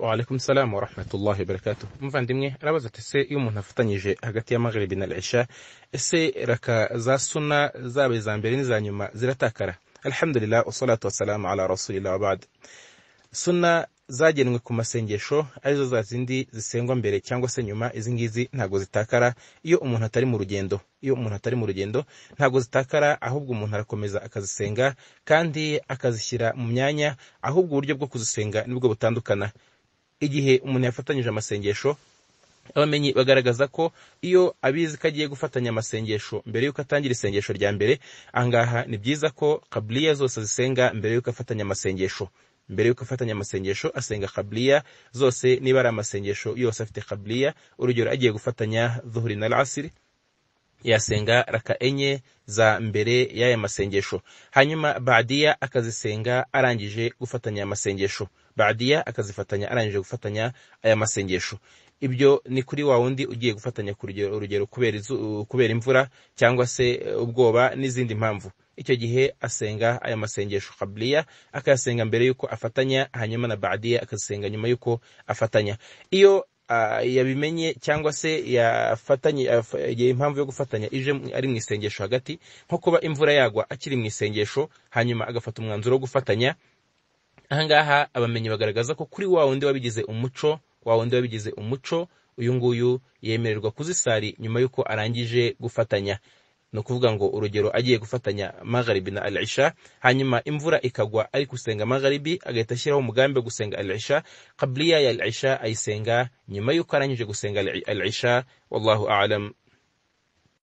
waalaikum salamu warahmatullahi barakatu muvandimwe arabaza ati se iyo umuntu afatanyije hagati ya magharibi na isha ese raka za suna zaba iza mbere n'iza nyuma ziratakara alhamdulillah wasalatu wasalamu ala rasulillah wabad suna zagenwe ku masengesho arizo za zindi zisengwa mbere cyangwa se nyuma izi ngizi ntabwo zitakara iyo umuntu atari mu rugendo iyo umuntu atari mu rugendo ntabwo zitakara ahubwo umuntu arakomeza akazisenga kandi akazishyira mu myanya ahubwo uburyo bwo kuzisenga nibwo butandukana igihe umuntu yafatanyije amasengesho abamenyi bagaragaza ko iyo abizi ko agiye gufatanya amasengesho mbere y'uko atangira isengesho rya mbere ahangaha ni byiza ko kaburiya zose zisenga mbere y'uko afatanya amasengesho mbere y'uko afatanya amasengesho asenga kaburiya zose niba ari amasengesho yose afite kaburiya urugero agiye gufatanya duhuri na rasiri yasenga raka enye za mbere y'aya masengesho hanyuma badiya akazisenga arangije gufatanya masengesho badiya akazifatanya arangije gufatanya aya masengesho ibyo ni kuri wa wundi ugiye gufatanya ku rugero kubera imvura cyangwa se eh, ubwoba n'izindi mpamvu icyo gihe asenga aya masengesho kaburiya akayasenga mbere y'uko afatanya hanyuma na badiya akazisenga nyuma y'uko afatanya iyo Ah, yabimenye cyangwa se yafatanye impamvu yo gufatanya ije ari mu isengesho hagati nko kuba imvura yagwa akiri mu isengesho hanyuma agafata umwanzuro wo gufatanya ahangaha abamenyi bagaragaza ko kuri wa wundi wabigize umuco wa wundi wabigize umuco uyu nguyu yemererwa kuzisari nyuma y'uko arangije gufatanya ni ukuvuga ngo urugero agiye gufatanya magharibi na al isha hanyuma imvura ikagwa ari gusenga magharibi agahita ashyiraho umugambi wo gusenga al isha qabliya ya al isha ayisenga nyuma y'uko arangije gusenga al isha wallahu alam